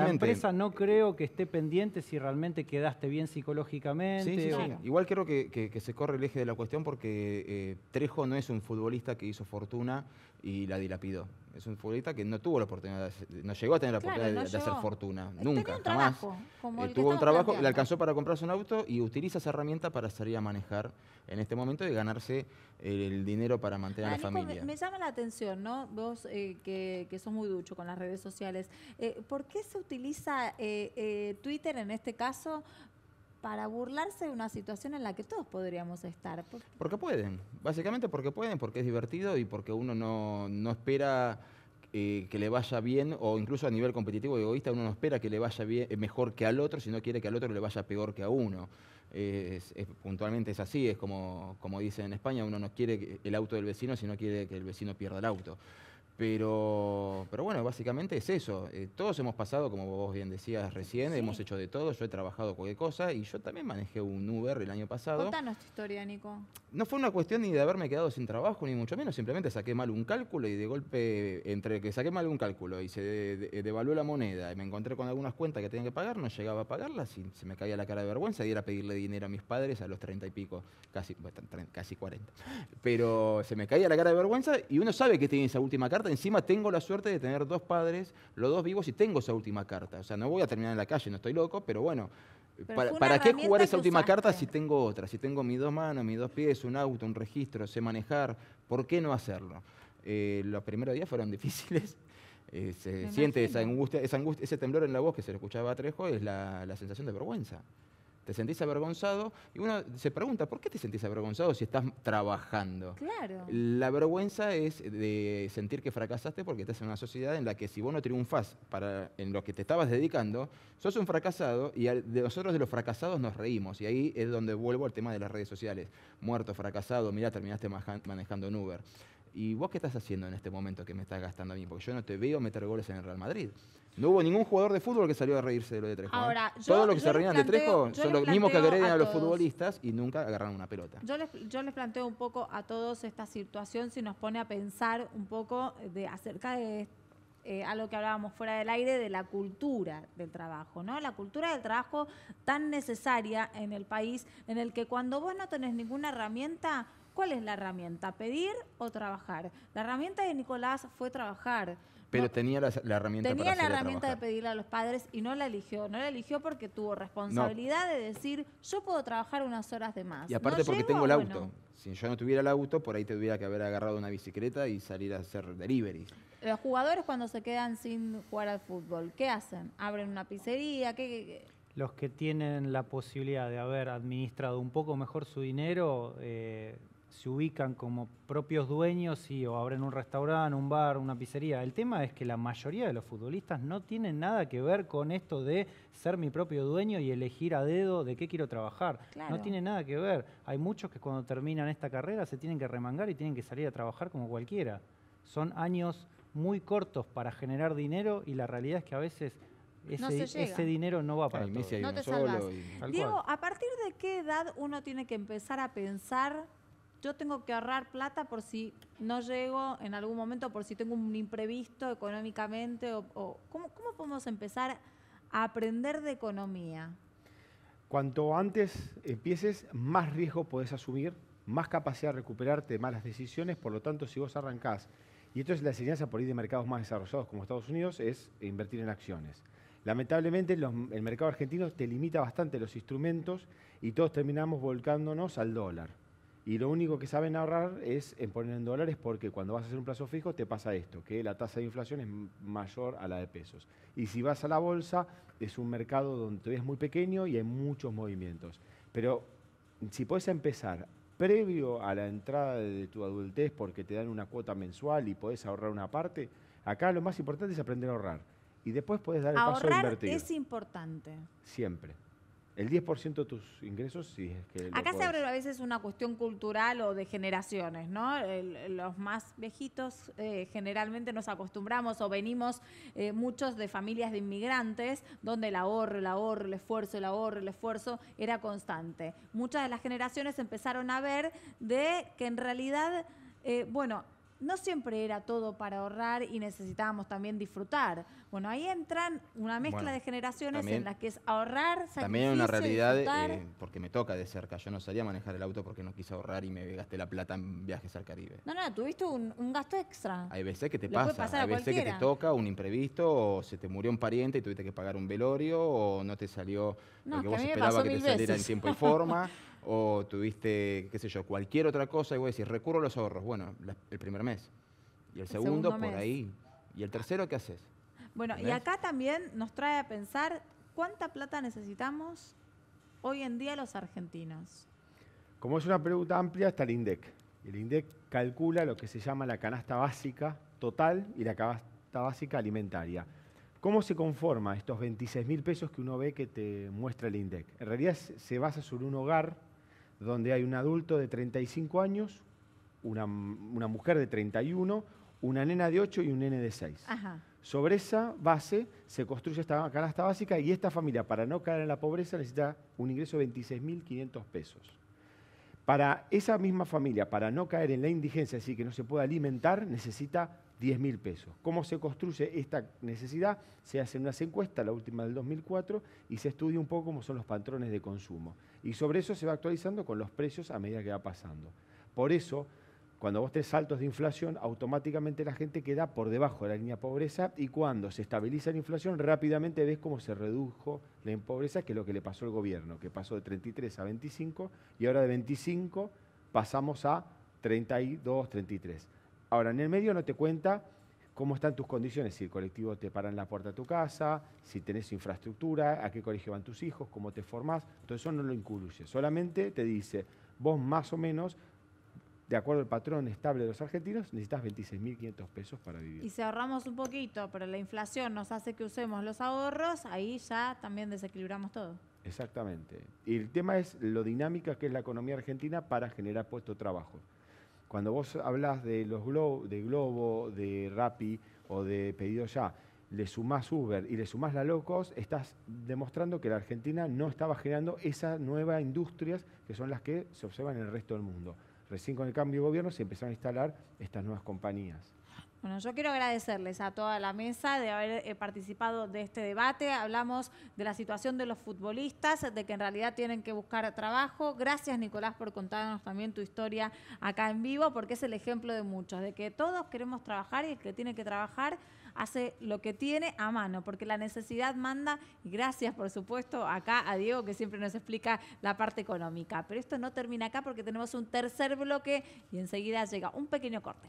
empresa, no, creo que esté pendiente si realmente quedaste bien psicológicamente. Igual creo que, se corre el eje de la cuestión porque eh, Trejo no es un futbolista que hizo fortuna y la dilapidó. Es un futbolista que no tuvo la oportunidad, no llegó a tener la oportunidad de, hacer fortuna, nunca, jamás. Eh, tuvo un trabajo, le alcanzó para comprarse un auto y utiliza esa herramienta para salir a manejar en este momento y ganarse el dinero para mantener a la familia. Me, llama la atención, ¿no? Vos eh, que, que, sos muy ducho con las redes sociales, eh, ¿por qué se utiliza Twitter en este caso para burlarse de una situación en la que todos podríamos estar. Porque pueden, básicamente porque pueden, porque es divertido y porque uno no, espera eh, que le vaya bien, o incluso a nivel competitivo y egoísta, uno no espera que le vaya bien, eh, mejor que al otro, sino quiere que al otro le vaya peor que a uno. puntualmente es así, es como, como dicen en España, uno no quiere el auto del vecino, sino quiere que el vecino pierda el auto. Pero, pero bueno, básicamente es eso. Eh, todos hemos pasado, como vos bien decías recién, hemos hecho de todo. Yo he trabajado cualquier cosa y yo también manejé un Uber el año pasado. Contanos tu historia, Nico. No fue una cuestión ni de haberme quedado sin trabajo, ni mucho menos. Simplemente saqué mal un cálculo y de golpe, entre que saqué mal un cálculo y se devaluó la moneda y me encontré con algunas cuentas que tenía que pagar, no llegaba a pagarlas y se me caía la cara de vergüenza y era pedirle dinero a mis padres a los treinta y pico, casi, bueno, casi 40. Pero se me caía la cara de vergüenza y uno sabe que tiene esa última carta Encima tengo la suerte de tener dos padres, los dos vivos, y tengo esa última carta. O sea, no voy a terminar en la calle, no estoy loco, pero bueno. ¿Para, qué jugar esa última carta si tengo otra? Si tengo mis dos manos, mis dos pies, un auto, un registro, sé manejar, ¿por qué no hacerlo? Eh, los primeros días fueron difíciles. Eh, se siente esa angustia, ese temblor en la voz que se le escuchaba a Trejo, es la sensación de vergüenza te sentís avergonzado y uno se pregunta, ¿por qué te sentís avergonzado si estás trabajando? Claro. La vergüenza es de sentir que fracasaste porque estás en una sociedad en la que si vos no triunfás para, en lo que te estabas dedicando, sos un fracasado y de nosotros de los fracasados nos reímos. Y ahí es donde vuelvo al tema de las redes sociales. Muerto, fracasado, mira terminaste manejando un Uber. ¿y vos qué estás haciendo en este momento que me estás gastando a mí? Porque yo no te veo meter goles en el Real Madrid. No hubo ningún jugador de fútbol que salió a reírse de lo de Trejo. ¿eh? Todos los que se reían de Trejo son los mismos que agreden a, los futbolistas y nunca agarran una pelota. Yo les, planteo un poco a todos esta situación, si nos pone a pensar un poco de acerca de eh, algo que hablábamos fuera del aire, de la cultura del trabajo, ¿no? La cultura del trabajo tan necesaria en el país, en el que cuando vos no tenés ninguna herramienta, ¿Cuál es la herramienta? ¿Pedir o trabajar? La herramienta de Nicolás fue trabajar. Pero tenía la, herramienta Tenía la herramienta de pedirle a los padres y no la eligió. No la eligió porque tuvo responsabilidad de decir, yo puedo trabajar unas horas de más. Y aparte porque tengo el auto. Si yo no tuviera el auto, por ahí tuviera que haber agarrado una bicicleta y salir a hacer delivery. Los jugadores cuando se quedan sin jugar al fútbol, ¿qué hacen? ¿Abren una pizzería? ¿Qué, Los que tienen la posibilidad de haber administrado un poco mejor su dinero... Eh, se ubican como propios dueños y o abren un restaurante, un bar, una pizzería. El tema es que la mayoría de los futbolistas no tienen nada que ver con esto de ser mi propio dueño y elegir a dedo de qué quiero trabajar. No tiene nada que ver. Hay muchos que cuando terminan esta carrera se tienen que remangar y tienen que salir a trabajar como cualquiera. Son años muy cortos para generar dinero y la realidad es que a veces ese, dinero no va para mí todo. No te salvas. Diego, ¿a partir de qué edad uno tiene que empezar a pensar yo tengo que ahorrar plata por si no llego en algún momento, por si tengo un imprevisto económicamente, o, ¿cómo, podemos empezar a aprender de economía? Cuanto antes empieces, más riesgo podés asumir, más capacidad de recuperarte de malas decisiones, por lo tanto, si vos arrancás, y esto es la enseñanza por ir de mercados más desarrollados como Estados Unidos, es invertir en acciones. Lamentablemente el mercado argentino te limita bastante los instrumentos y todos terminamos volcándonos al dólar y lo único que saben ahorrar es en poner en dólares porque cuando vas a hacer un plazo fijo te pasa esto, que la tasa de inflación es mayor a la de pesos. Y si vas a la bolsa, es un mercado donde todavía es muy pequeño y hay muchos movimientos. Pero si puedes empezar previo a la entrada de tu adultez porque te dan una cuota mensual y puedes ahorrar una parte, acá lo más importante es aprender a ahorrar. Y después puedes dar el paso a invertir. Es importante. Siempre. El 10% de tus ingresos sí Acá se abre a veces una cuestión cultural o de generaciones, ¿no? los más viejitos eh, generalmente nos acostumbramos o venimos eh, muchos de familias de inmigrantes donde el ahorro, el ahorro, el esfuerzo, el ahorro, el esfuerzo era constante. Muchas de las generaciones empezaron a ver de que en realidad, eh, bueno, no siempre era todo para ahorrar y necesitábamos también disfrutar. Bueno, ahí entran una mezcla de generaciones en las que es ahorrar, También hay una realidad, eh, porque me toca de cerca. Yo no sabía manejar el auto porque no quise ahorrar y me gasté la plata en viajes al Caribe. No, no, tuviste un, gasto extra. Hay veces que te pasa, hay veces que te toca un imprevisto o se te murió un pariente y tuviste que pagar un velorio o no te salió no, lo que, vos esperabas que te saliera en tiempo y forma. o tuviste, qué sé yo, cualquier otra cosa y vos decís, recurro a los ahorros. Bueno, el primer mes. Y el, segundo, por ahí. ¿Y el tercero qué haces? Bueno, y acá también nos trae a pensar cuánta plata necesitamos hoy en día los argentinos. Como es una pregunta amplia, está el INDEC. El INDEC calcula lo que se llama la canasta básica total y la canasta básica alimentaria. ¿Cómo se conforma estos 26 mil pesos que uno ve que te muestra el INDEC? En realidad se basa sobre un hogar donde hay un adulto de 35 años, una, mujer de 31, una nena de 8 y un nene de 6. Sobre esa base se construye esta canasta básica y esta familia, para no caer en la pobreza, necesita un ingreso de 26.500 pesos. Para esa misma familia, para no caer en la indigencia, es decir, que no se pueda alimentar, necesita 10 mil pesos. ¿Cómo se construye esta necesidad? Se hacen unas encuestas, la última del 2004, y se estudia un poco cómo son los patrones de consumo. Y sobre eso se va actualizando con los precios a medida que va pasando. Por eso, cuando vos tenés saltos de inflación, automáticamente la gente queda por debajo de la línea pobreza y cuando se estabiliza la inflación, rápidamente ves cómo se redujo la pobreza, que es lo que le pasó al gobierno, que pasó de 33 a 25 y ahora de 25 pasamos a 32, 33. Ahora, en el medio no te cuenta cómo están tus condiciones, si el colectivo te para en la puerta de tu casa, si tenés infraestructura, a qué colegio van tus hijos, cómo te formás, todo eso no lo incluye, solamente te dice, vos más o menos, de acuerdo al patrón estable de los argentinos, necesitas 26.500 pesos para vivir. Y si ahorramos un poquito, pero la inflación nos hace que usemos los ahorros, ahí ya también desequilibramos todo. Exactamente. Y el tema es lo dinámica que es la economía argentina para generar puestos de trabajo. Cuando vos hablas de los de Globo, de Rappi o de Pedido Ya, le sumás Uber y le sumás la Locos, estás demostrando que la Argentina no estaba generando esas nuevas industrias que son las que se observan en el resto del mundo. Recién con el cambio de gobierno se empezaron a instalar estas nuevas compañías. Bueno, yo quiero agradecerles a toda la mesa de haber eh, participado de este debate. Hablamos de la situación de los futbolistas, de que en realidad tienen que buscar trabajo. Gracias, Nicolás, por contarnos también tu historia acá en vivo, porque es el ejemplo de muchos, de que todos queremos trabajar y el que tiene que trabajar hace lo que tiene a mano, porque la necesidad manda. Y gracias, por supuesto, acá a Diego, que siempre nos explica la parte económica. Pero esto no termina acá porque tenemos un tercer bloque y enseguida llega un pequeño corte.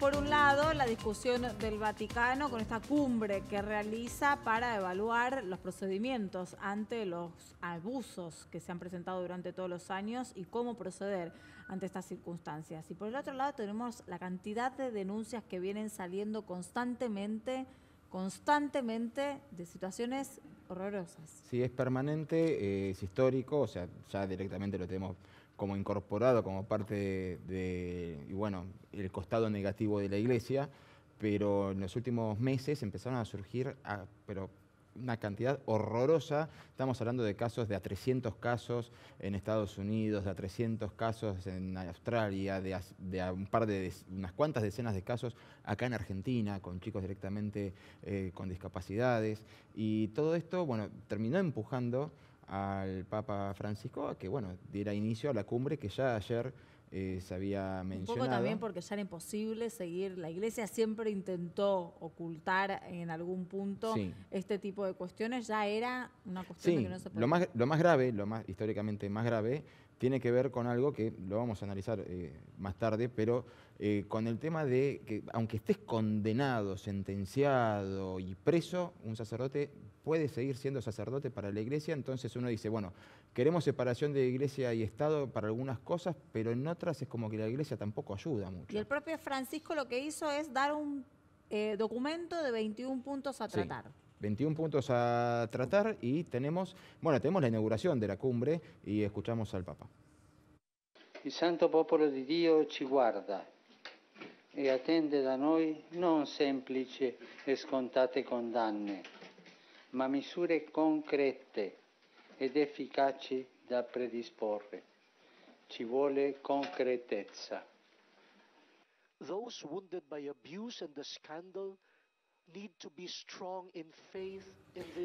por un lado, la discusión del Vaticano con esta cumbre que realiza para evaluar los procedimientos ante los abusos que se han presentado durante todos los años y cómo proceder ante estas circunstancias. Y por el otro lado tenemos la cantidad de denuncias que vienen saliendo constantemente, constantemente de situaciones horrorosas. Sí, es permanente, eh, es histórico, o sea, ya directamente lo tenemos como incorporado como parte de, bueno, el costado negativo de la iglesia, pero en los últimos meses empezaron a surgir, ah, pero una cantidad horrorosa. Estamos hablando de casos de a 300 casos en Estados Unidos, de a 300 casos en Australia, de un par de, unas cuantas decenas de casos acá en Argentina, con chicos directamente eh, con discapacidades. Y todo esto, bueno, terminó empujando al Papa Francisco a que bueno diera inicio a la cumbre que ya ayer eh, se había mencionado. Un poco también porque ya era imposible seguir, la iglesia siempre intentó ocultar en algún punto este tipo de cuestiones, ya era una cuestión que no se podía. Lo más, lo más grave, lo más históricamente más grave, tiene que ver con algo que lo vamos a analizar eh, más tarde, pero eh, con el tema de que aunque estés condenado, sentenciado y preso, un sacerdote puede seguir siendo sacerdote para la iglesia, entonces uno dice, bueno, queremos separación de iglesia y Estado para algunas cosas, pero en otras es como que la iglesia tampoco ayuda mucho. Y el propio Francisco lo que hizo es dar un eh, documento de 21 puntos a tratar. 21 puntos a tratar y tenemos, bueno, tenemos la inauguración de la cumbre y escuchamos al Papa. El santo popolo di Dio ci guarda e attende da noi non semplici e scontate condanne, ma misure concrete ed efficaci da predisporre. Ci vuole concretezza. Those wounded by abuse and the scandal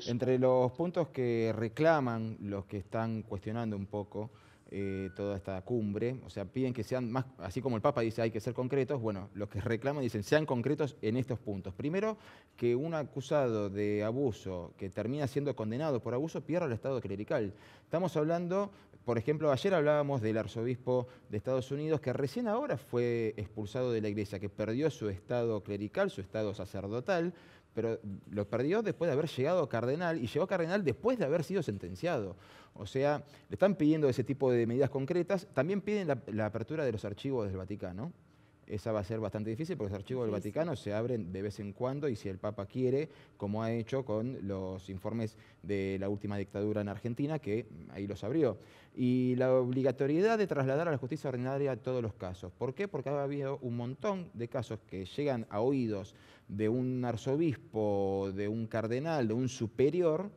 Entre los puntos que reclaman los que están cuestionando un poco Eh, toda esta cumbre. O sea, piden que sean más, así como el Papa dice hay que ser concretos, bueno, los que reclaman dicen sean concretos en estos puntos. Primero, que un acusado de abuso que termina siendo condenado por abuso pierda el estado clerical. Estamos hablando, por ejemplo, ayer hablábamos del arzobispo de Estados Unidos que recién ahora fue expulsado de la iglesia, que perdió su estado clerical, su estado sacerdotal pero lo perdió después de haber llegado a Cardenal y llegó a Cardenal después de haber sido sentenciado. O sea, le están pidiendo ese tipo de medidas concretas. También piden la, la apertura de los archivos del Vaticano esa va a ser bastante difícil porque los archivos del Vaticano se abren de vez en cuando y si el Papa quiere, como ha hecho con los informes de la última dictadura en Argentina, que ahí los abrió. Y la obligatoriedad de trasladar a la justicia ordinaria todos los casos. ¿Por qué? Porque ha habido un montón de casos que llegan a oídos de un arzobispo, de un cardenal, de un superior,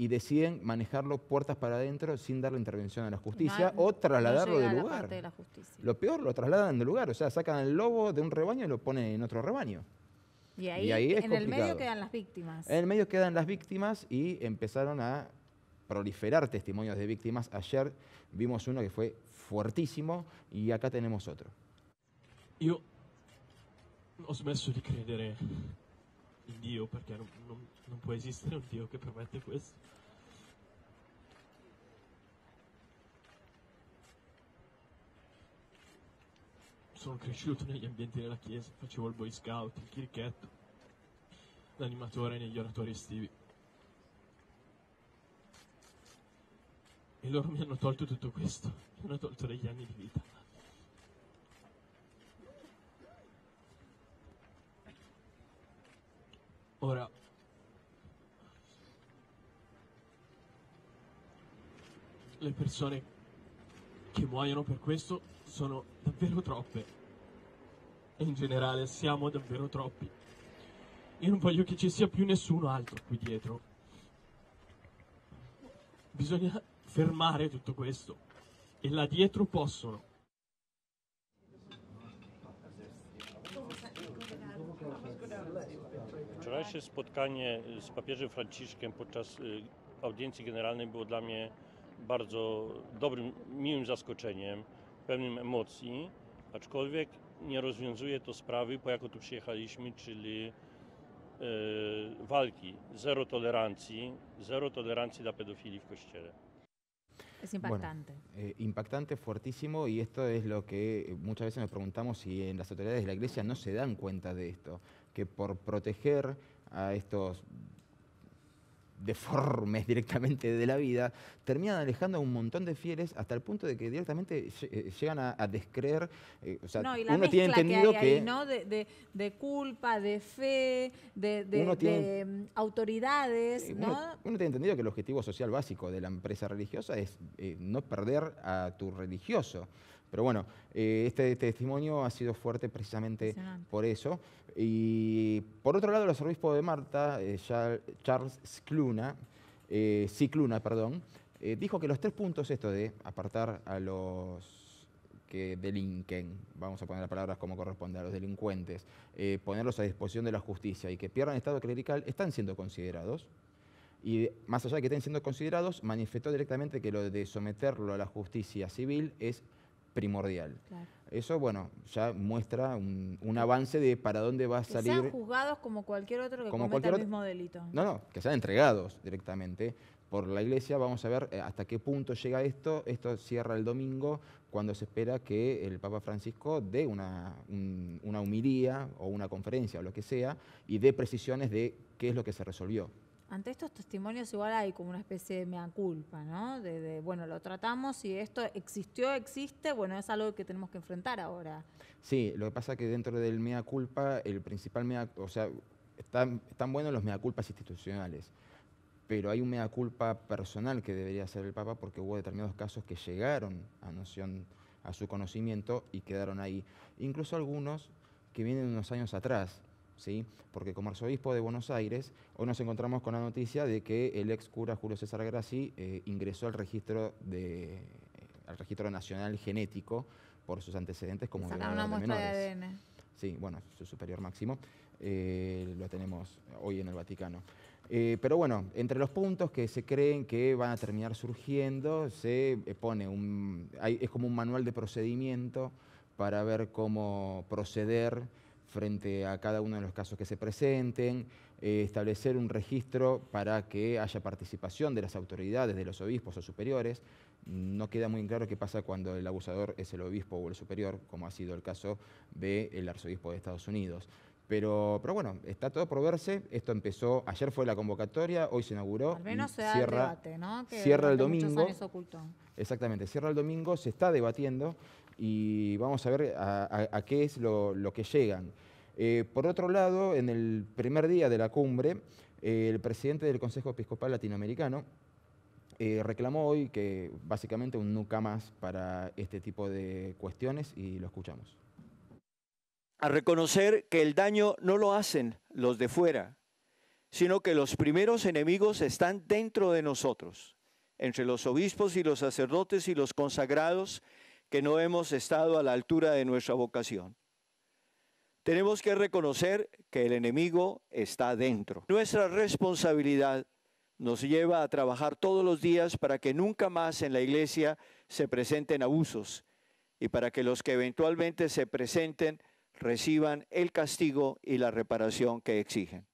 y deciden manejarlo puertas para adentro sin dar la intervención a la justicia o trasladarlo del lugar. lo peor, lo trasladan de lugar, o sea, sacan el lobo de un rebaño y lo ponen en otro rebaño. Y ahí, en el medio quedan las víctimas. En el medio quedan las víctimas y empezaron a proliferar testimonios de víctimas. Ayer vimos uno que fue fuertísimo y acá tenemos otro. Yo no il Dio, perché non, non, non può esistere un Dio che permette questo. Sono cresciuto negli ambienti della chiesa, facevo il boy scout, il chirichetto, l'animatore negli oratori estivi. E loro mi hanno tolto tutto questo, mi hanno tolto degli anni di vita. Ora. Le persone che muoiono per questo sono davvero troppe. E in generale siamo davvero troppi. Io non voglio che ci sia più nessuno altro qui dietro. Bisogna fermare tutto questo. E là dietro possono. Wczorajsze spotkanie z papieżem Franciszkiem podczas y, audiencji generalnej było dla mnie bardzo dobrym, miłym zaskoczeniem, pełnym emocji, aczkolwiek nie rozwiązuje to sprawy, po jaką tu przyjechaliśmy, czyli y, walki, zero tolerancji, zero tolerancji dla pedofilii w Kościele. Es impactante. Bueno, eh, impactante, fuertísimo, y esto es lo que muchas veces nos preguntamos si en las autoridades de la iglesia no se dan cuenta de esto. que por proteger a estos deformes directamente de la vida, terminan alejando a un montón de fieles hasta el punto de que directamente eh, llegan a, descreer. Eh, no, y la uno tiene entendido que, hay ahí, ¿no? de, culpa, de fe, de, mm, autoridades. Uno, ¿no? tiene entendido que el objetivo social básico de la empresa religiosa es eh, no perder a tu religioso. Pero bueno, eh, este, este, testimonio ha sido fuerte precisamente por eso. Y por otro lado, el arzobispo de Marta, eh, Charles Scluna, eh, Cicluna, perdón, eh, dijo que los tres puntos, esto de apartar a los que delinquen, vamos a poner las palabras como corresponde, a los delincuentes, ponerlos a disposición de la justicia y que pierdan estado clerical, están siendo considerados. Y más allá de que estén siendo considerados, manifestó directamente que lo de someterlo a la justicia civil es primordial. Eso, bueno, ya muestra un, avance de para dónde va a salir. Que sean juzgados como cualquier otro que cometa el mismo delito. No, no, que sean entregados directamente por la iglesia. Vamos a ver eh, hasta qué punto llega esto. Esto cierra el domingo cuando se espera que el Papa Francisco dé una, una humilía o una conferencia o lo que sea y dé precisiones de qué es lo que se resolvió ante estos testimonios igual hay como una especie de mea culpa, ¿no? De, bueno, lo tratamos y esto existió, existe, bueno, es algo que tenemos que enfrentar ahora. Sí, lo que pasa es que dentro del mea culpa, el principal mea, o sea, están, buenos los mea culpas institucionales, pero hay un mea culpa personal que debería hacer el Papa porque hubo determinados casos que llegaron a noción, a su conocimiento y quedaron ahí. Incluso algunos que vienen unos años atrás, ¿sí? porque como arzobispo de Buenos Aires, hoy nos encontramos con la noticia de que el ex cura Julio César Graci eh, ingresó al registro, de, al registro nacional genético por sus antecedentes como una de ADN. Sí, bueno, su superior máximo, eh, lo tenemos hoy en el Vaticano. Eh, pero bueno, entre los puntos que se creen que van a terminar surgiendo, se pone un. es como un manual de procedimiento para ver cómo proceder frente a cada uno de los casos que se presenten, eh, establecer un registro para que haya participación de las autoridades, de los obispos o superiores. No queda muy claro qué pasa cuando el abusador es el obispo o el superior, como ha sido el caso del arzobispo de Estados Unidos. Pero, pero, bueno, está todo por verse. Esto empezó, ayer fue la convocatoria, hoy se inauguró. Al menos se da debate, ¿no? cierra el domingo. Exactamente, cierra el domingo, se está debatiendo y vamos a ver a, qué es lo, que llegan. Eh, por otro lado, en el primer día de la cumbre, eh, el presidente del Consejo Episcopal Latinoamericano eh, reclamó hoy que básicamente un nunca más para este tipo de cuestiones y lo escuchamos. A reconocer que el daño no lo hacen los de fuera, sino que los primeros enemigos están dentro de nosotros, entre los obispos y los sacerdotes y los consagrados que no hemos estado a la altura de nuestra vocación. Tenemos que reconocer que el enemigo está dentro. Nuestra responsabilidad nos lleva a trabajar todos los días para que nunca más en la iglesia se presenten abusos y para que los que eventualmente se presenten reciban el castigo y la reparación que exigen.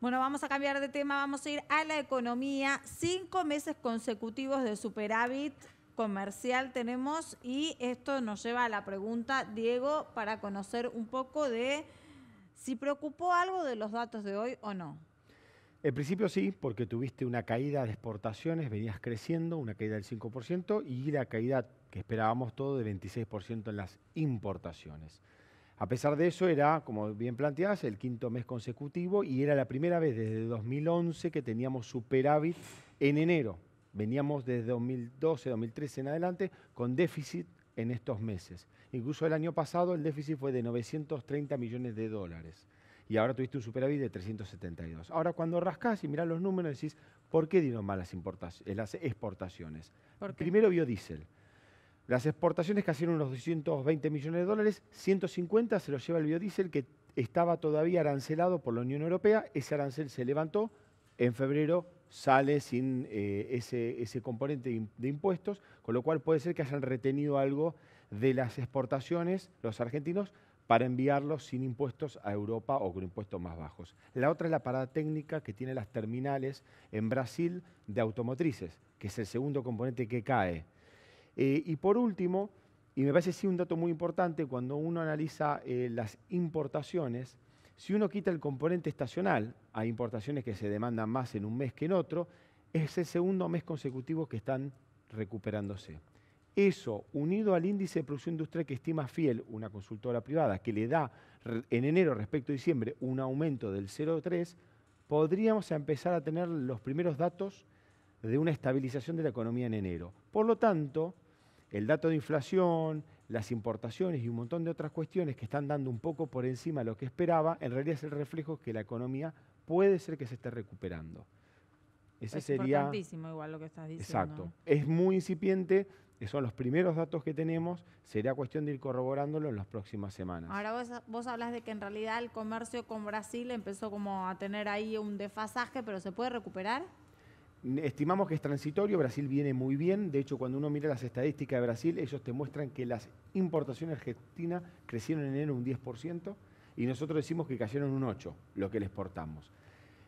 Bueno, vamos a cambiar de tema, vamos a ir a la economía. Cinco meses consecutivos de superávit comercial tenemos y esto nos lleva a la pregunta, Diego, para conocer un poco de si preocupó algo de los datos de hoy o no. En principio sí, porque tuviste una caída de exportaciones, venías creciendo, una caída del 5% y la caída que esperábamos todo de 26% en las importaciones. A pesar de eso, era, como bien planteás, el quinto mes consecutivo y era la primera vez desde 2011 que teníamos superávit en enero veníamos desde 2012, 2013 en adelante con déficit en estos meses. Incluso el año pasado el déficit fue de 930 millones de dólares y ahora tuviste un superávit de 372. Ahora cuando rascás y mirás los números decís, ¿por qué dieron mal eh, las, exportaciones? Primero biodiesel. Las exportaciones que hicieron unos 220 millones de dólares, 150 se los lleva el biodiesel que estaba todavía arancelado por la Unión Europea. Ese arancel se levantó en febrero sale sin eh, ese, componente de impuestos, con lo cual puede ser que hayan retenido algo de las exportaciones los argentinos para enviarlos sin impuestos a Europa o con impuestos más bajos. La otra es la parada técnica que tienen las terminales en Brasil de automotrices, que es el segundo componente que cae. Eh, y por último, y me parece sí un dato muy importante, cuando uno analiza eh, las importaciones, si uno quita el componente estacional, hay importaciones que se demandan más en un mes que en otro, es el segundo mes consecutivo que están recuperándose. Eso, unido al índice de producción industrial que estima Fiel, una consultora privada, que le da en enero respecto a diciembre un aumento del 0,3, podríamos empezar a tener los primeros datos de una estabilización de la economía en enero. Por lo tanto, el dato de inflación, las importaciones y un montón de otras cuestiones que están dando un poco por encima de lo que esperaba, en realidad es el reflejo que la economía puede ser que se esté recuperando. Ese es sería, importantísimo igual lo que estás diciendo. Exacto. Es muy incipiente, son los primeros datos que tenemos, será cuestión de ir corroborándolo en las próximas semanas. Ahora vos, vos hablas de que en realidad el comercio con Brasil empezó como a tener ahí un desfasaje, pero ¿se puede recuperar? Estimamos que es transitorio, Brasil viene muy bien, de hecho cuando uno mira las estadísticas de Brasil, ellos te muestran que las importaciones argentinas crecieron en enero un 10%, y nosotros decimos que cayeron un 8 lo que le exportamos.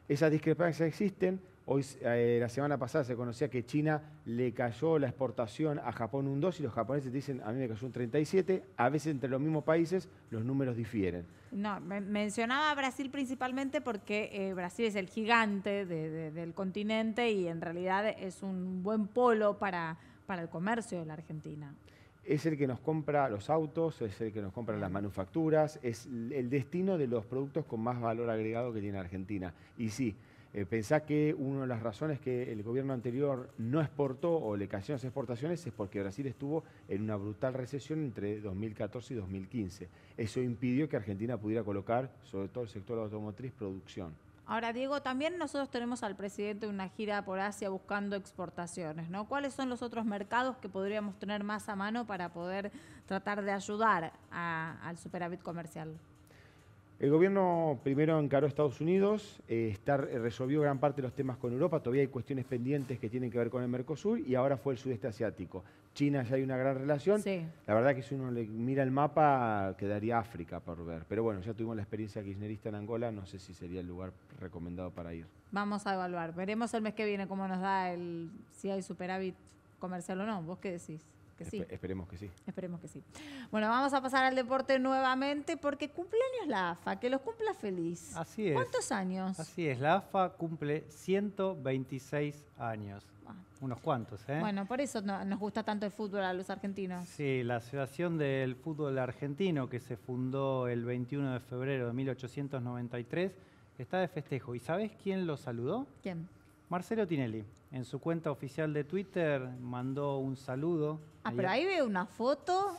Esas discrepancias existen. Hoy, eh, la semana pasada se conocía que China le cayó la exportación a Japón un 2 y los japoneses dicen, a mí me cayó un 37. A veces entre los mismos países los números difieren. No, mencionaba Brasil principalmente porque eh, Brasil es el gigante del continente y en realidad es un buen polo para, para el comercio de la Argentina es el que nos compra los autos, es el que nos compra las manufacturas, es el destino de los productos con más valor agregado que tiene Argentina. Y sí, eh, pensá que una de las razones que el gobierno anterior no exportó o le cayeron las exportaciones es porque Brasil estuvo en una brutal recesión entre 2014 y 2015. Eso impidió que Argentina pudiera colocar, sobre todo el sector automotriz, producción. Ahora, Diego, también nosotros tenemos al presidente una gira por Asia buscando exportaciones, ¿no? ¿Cuáles son los otros mercados que podríamos tener más a mano para poder tratar de ayudar al superávit comercial? El gobierno primero encaró a Estados Unidos, eh, eh, resolvió gran parte de los temas con Europa, todavía hay cuestiones pendientes que tienen que ver con el Mercosur y ahora fue el sudeste asiático. China ya hay una gran relación. La verdad que si uno le mira el mapa quedaría África por ver. Pero bueno, ya tuvimos la experiencia kirchnerista en Angola, no sé si sería el lugar recomendado para ir. Vamos a evaluar. Veremos el mes que viene cómo nos da el si hay superávit comercial o no. ¿Vos qué decís? esperemos que sí. Esperemos que sí. Bueno, vamos a pasar al deporte nuevamente porque cumpleaños la AFA, que los cumpla feliz. Así es. ¿Cuántos años? Así es, la AFA cumple 126 años. Ah. Unos cuantos, ¿eh? Bueno, por eso nos gusta tanto el fútbol a los argentinos. Sí, la Asociación del Fútbol Argentino, que se fundó el 21 de febrero de 1893, está de festejo. ¿Y sabes quién lo saludó? ¿Quién? Marcelo Tinelli, en su cuenta oficial de Twitter, mandó un saludo. Ah, pero ahí ve una foto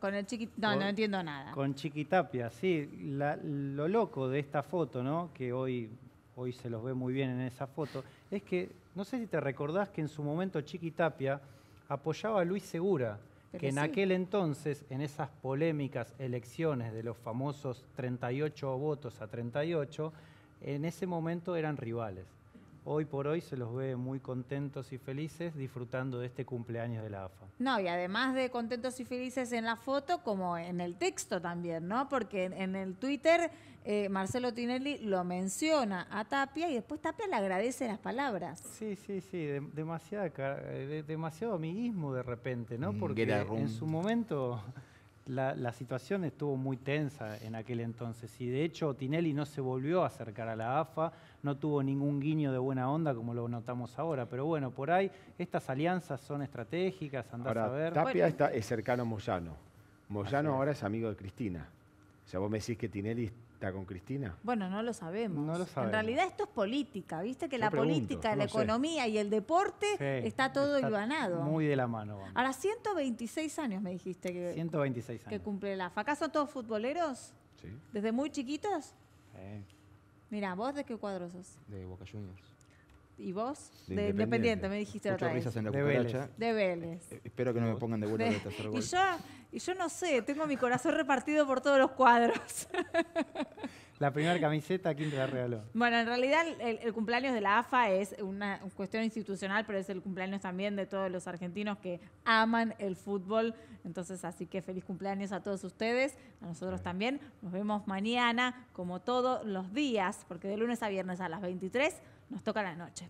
con, el chiqui... No, no entiendo nada. Con Chiquitapia, sí. lo loco de esta foto, ¿no? Que hoy, hoy se los ve muy bien en esa foto, es que, no sé si te recordás que en su momento Chiquitapia apoyaba a Luis Segura, que en aquel entonces, en esas polémicas elecciones de los famosos 38 votos a 38, en ese momento eran rivales hoy por hoy se los ve muy contentos y felices disfrutando de este cumpleaños de la AFA. No, y además de contentos y felices en la foto, como en el texto también, ¿no? Porque en, el Twitter eh, Marcelo Tinelli lo menciona a Tapia y después Tapia le agradece las palabras. Sí, sí, sí, demasiada, demasiado amiguismo de repente, ¿no? Mm, Porque en su momento la, situación estuvo muy tensa en aquel entonces y de hecho Tinelli no se volvió a acercar a la AFA, no tuvo ningún guiño de buena onda como lo notamos ahora, pero bueno, por ahí estas alianzas son estratégicas, andás a ver. Tapia está, es cercano a Moyano, Moyano ahora es amigo de Cristina, o sea, vos me decís que Tinelli ¿Está con Cristina? Bueno, no lo sabemos. En realidad esto es política, viste que la política, la economía y el deporte está todo ibanado. Muy de la mano. Ahora, 126 años me dijiste que, 126 que cumple la AFA. todos futboleros? Sí. ¿Desde muy chiquitos? Sí. Mira, ¿vos de qué cuadro sos? De Boca Juniors. ¿Y vos? De, Independiente. me dijiste otra vez. De Vélez. De Vélez. Eh, espero que no me pongan de vuelta Y yo, no sé, tengo mi corazón repartido por todos los cuadros. La primera camiseta, ¿quién te la regaló? Bueno, en realidad el cumpleaños de la AFA es una cuestión institucional, pero es el cumpleaños también de todos los argentinos que aman el fútbol. Entonces, así que feliz cumpleaños a todos ustedes, a nosotros también. Nos vemos mañana, como todos los días, porque de lunes a viernes a las 23 nos toca la noche.